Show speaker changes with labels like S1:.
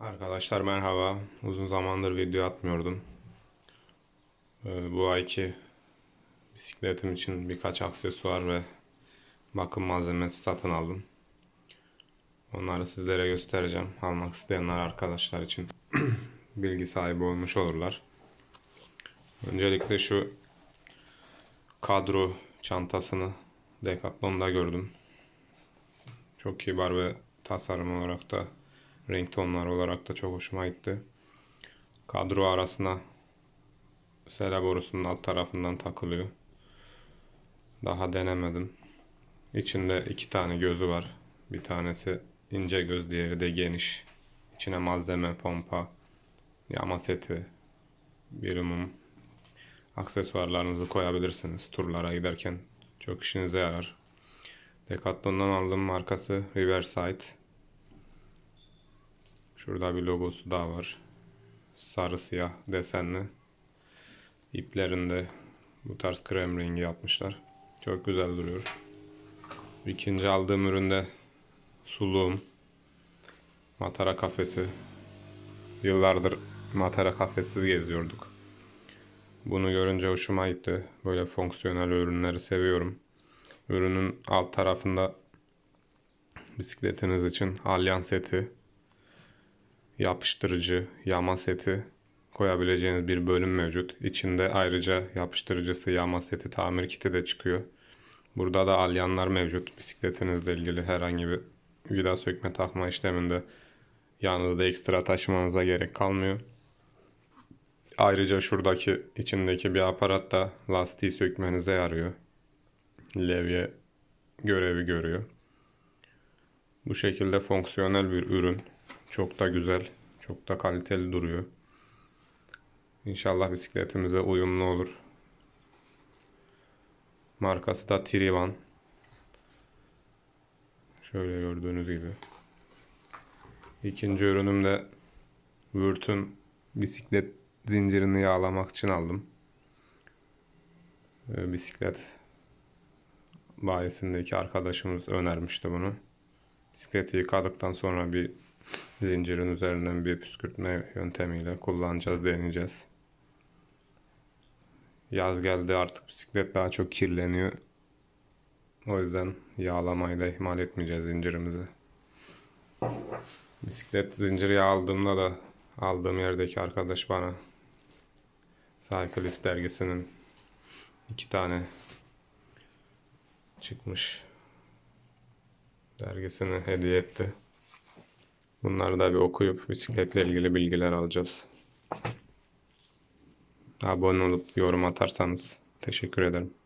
S1: Arkadaşlar merhaba. Uzun zamandır video atmıyordum. Ee, bu ayki bisikletim için birkaç aksesuar ve bakım malzemesi satın aldım. Onları sizlere göstereceğim. Almak isteyenler arkadaşlar için bilgi sahibi olmuş olurlar. Öncelikle şu kadro çantasını Decathlon'da gördüm. Çok kibar ve tasarım olarak da renk tonlar olarak da çok hoşuma gitti. Kadro arasına sela borusunun alt tarafından takılıyor. Daha denemedim. İçinde iki tane gözü var. Bir tanesi ince göz, diğeri de geniş. İçine malzeme, pompa, yama seti, bir mum, aksesuarlarınızı koyabilirsiniz. Turlara giderken çok işinize yarar. Decathlon'dan aldığım markası Riverside. Şurada bir logosu daha var. Sarı siyah desenli. İplerinde bu tarz krem rengi yapmışlar. Çok güzel duruyor. İkinci aldığım üründe suluğum. Matara kafesi. Yıllardır matara kafessiz geziyorduk. Bunu görünce hoşuma gitti. Böyle fonksiyonel ürünleri seviyorum. Ürünün alt tarafında bisikletiniz için alyan seti yapıştırıcı, yama seti koyabileceğiniz bir bölüm mevcut. İçinde ayrıca yapıştırıcısı, yama seti, tamir kiti de çıkıyor. Burada da alyanlar mevcut. Bisikletinizle ilgili herhangi bir vida sökme takma işleminde yanınızda ekstra taşımanıza gerek kalmıyor. Ayrıca şuradaki içindeki bir aparat da lastiği sökmenize yarıyor. Levye görevi görüyor. Bu şekilde fonksiyonel bir ürün. Çok da güzel, çok da kaliteli duruyor. İnşallah bisikletimize uyumlu olur. Markası da Trivan. Şöyle gördüğünüz gibi. İkinci ürünüm de Wurt'un bisiklet zincirini yağlamak için aldım. Ee, bisiklet bayisindeki arkadaşımız önermişti bunu. Bisikleti yıkadıktan sonra bir zincirin üzerinden bir püskürtme yöntemiyle kullanacağız, deneyeceğiz. Yaz geldi artık bisiklet daha çok kirleniyor. O yüzden yağlamayı da ihmal etmeyeceğiz zincirimizi. Bisiklet zinciri aldığımda da aldığım yerdeki arkadaş bana Cyclist dergisinin iki tane çıkmış dergisini hediye etti. Bunları da bir okuyup bisikletle ilgili bilgiler alacağız. Abone olup yorum atarsanız teşekkür ederim.